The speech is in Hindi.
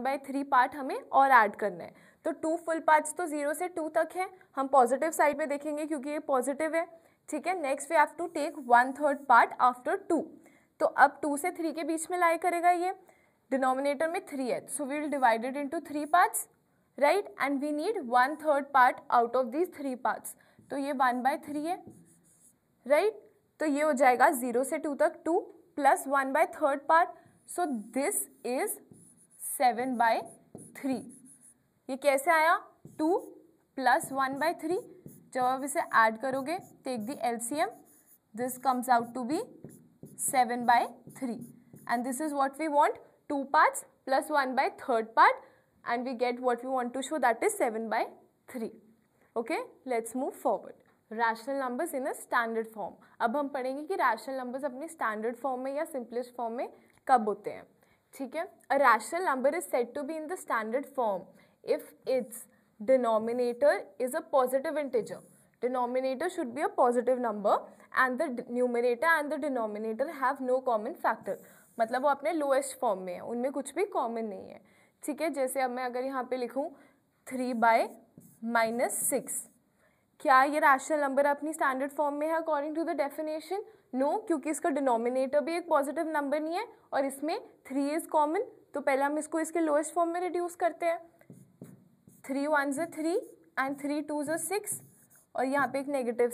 बाय थ्री पार्ट हमें और ऐड करना है तो टू फुल पार्ट्स तो जीरो से टू तक है हम पॉजिटिव साइड पे देखेंगे क्योंकि ये पॉजिटिव है ठीक है next we have to take one third part after two तो अब टू से थ्री के बीच में लाई करेगा ये डिनोमिनेटर में थ्री है so we will divided into three parts right and we need one third part out of these three parts तो ये वन बाय थ्री है राइट right? तो ये हो जाएगा जीरो से टू तक two plus one by third part so this is seven by three ये कैसे आया two plus one by three जब आप इसे ऐड करोगे take the L C M this comes out to be seven by three and this is what we want two parts plus one by third part and we get what we want to show that is seven by three okay let's move forward rational numbers in a standard form अब हम पढ़ेंगे कि रैशनल नंबर्स अपने स्टैंडर्ड फॉर्म में या सिंपलेस्ट फॉर्म में कब होते हैं ठीक है a rational number is said to be in the standard form if its denominator is a positive integer denominator should be a positive number and the numerator and the denominator have no common factor मतलब वो अपने लोएस्ट फॉर्म में है उनमें कुछ भी कॉमन नहीं है ठीक है जैसे अब मैं अगर यहाँ पे लिखूँ थ्री बाय माइनस सिक्स क्या ये रैशनल नंबर अपनी स्टैंडर्ड फॉर्म में है according to the definition no क्योंकि इसका डिनोमिनेटर भी एक पॉजिटिव नंबर नहीं है और इसमें थ्री इज़ कॉमन तो पहले हम इसको इसके लोएस्ट फॉर्म में रिड्यूस करते हैं three ones three and three twos six और यहाँ पे एक नेगेटिव